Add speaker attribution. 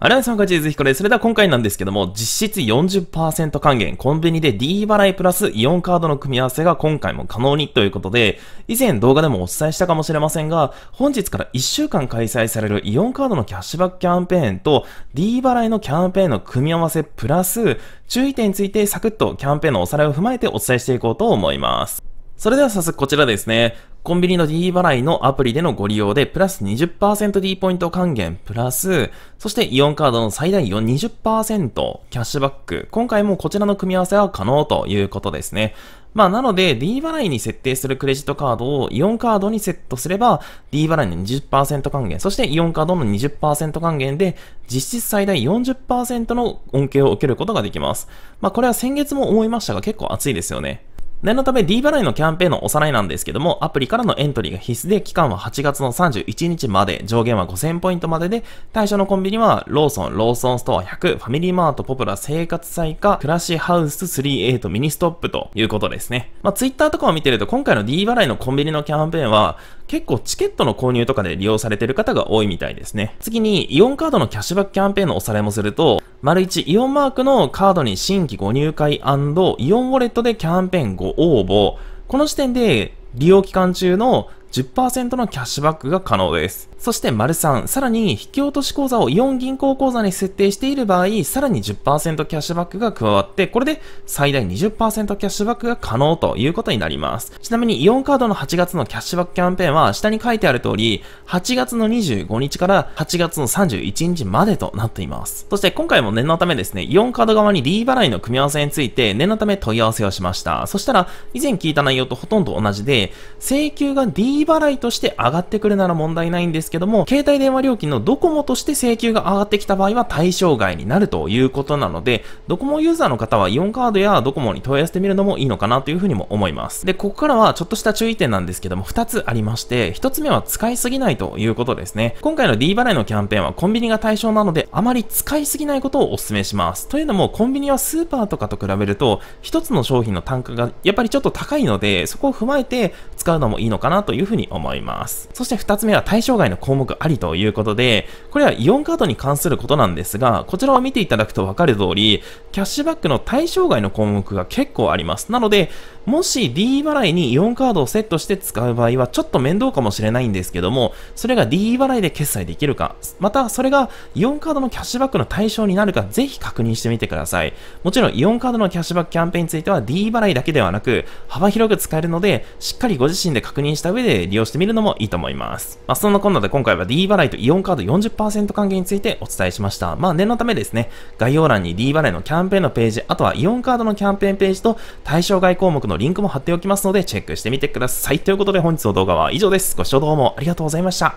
Speaker 1: あれはさんかちーずひこです。それでは今回なんですけども、実質40%還元、コンビニで D 払いプラスイオンカードの組み合わせが今回も可能にということで、以前動画でもお伝えしたかもしれませんが、本日から1週間開催されるイオンカードのキャッシュバックキャンペーンと D 払いのキャンペーンの組み合わせプラス、注意点についてサクッとキャンペーンのおさらいを踏まえてお伝えしていこうと思います。それでは早速こちらですね。コンビニの D 払いのアプリでのご利用で、プラス 20%D ポイント還元、プラス、そしてイオンカードの最大20%キャッシュバック。今回もこちらの組み合わせは可能ということですね。まあ、なので、D 払いに設定するクレジットカードをイオンカードにセットすれば、D 払いの20%還元、そしてイオンカードの20%還元で、実質最大40%の恩恵を受けることができます。まあ、これは先月も思いましたが、結構熱いですよね。念のため D 払いのキャンペーンのおさらいなんですけども、アプリからのエントリーが必須で、期間は8月の31日まで、上限は5000ポイントまでで、対象のコンビニは、ローソン、ローソンストア100、ファミリーマート、ポプラ、生活彩クラシーハウス3、8、ミニストップということですね。まあ、Twitter とかを見てると、今回の D 払いのコンビニのキャンペーンは、結構チケットの購入とかで利用されてる方が多いみたいですね。次に、イオンカードのキャッシュバックキャンペーンのおさらいもすると、丸1、イオンマークのカードに新規ご入会イオンウォレットでキャンペーンご応募。この時点で、利用期間中の10%のキャッシュバックが可能です。そして、丸るさらに、引き落とし口座をイオン銀行口座に設定している場合、さらに10%キャッシュバックが加わって、これで最大20%キャッシュバックが可能ということになります。ちなみに、イオンカードの8月のキャッシュバックキャンペーンは、下に書いてある通り、8月の25日から8月の31日までとなっています。そして、今回も念のためですね、イオンカード側に D 払いの組み合わせについて、念のため問い合わせをしました。そしたら、以前聞いた内容とほとんど同じで、請求が D D 払いとして上がってくるなら問題ないんですけども、携帯電話料金のドコモとして請求が上がってきた場合は対象外になるということなので、ドコモユーザーの方はイオンカードやドコモに問い合わせてみるのもいいのかなというふうにも思います。で、ここからはちょっとした注意点なんですけども、2つありまして、1つ目は使いすぎないということですね。今回の D 払いのキャンペーンはコンビニが対象なので、あまり使いすぎないことをお勧めします。というのも、コンビニはスーパーとかと比べると、1つの商品の単価がやっぱりちょっと高いので、そこを踏まえて使うのもいいのかなというふうに思います。そして2つ目は対象外の項目ありということで、これはイオンカードに関することなんですが、こちらを見ていただくとわかる通り、キャッシュバックの対象外の項目が結構あります。なので、もし D 払いに4カードをセットして使う場合はちょっと面倒かもしれないんですけども、それが D 払いで決済できるか、またそれが4カードのキャッシュバックの対象になるかぜひ確認してみてください。もちろん4カードのキャッシュバックキャンペーンについては D 払いだけではなく幅広く使えるので、しっかりご自身で確認した上で利用してみるのもいいと思います。まあ、そんなこんなで今回は D 払いとイオンカード40%還元についてお伝えしました。まあ念のためですね、概要欄に D 払いのキャンペーンのページ、あとはイオンカードのキャンペーンページと対象外項目のリンクも貼っておきますのでチェックしてみてください。ということで本日の動画は以上です。ご視聴どうもありがとうございました。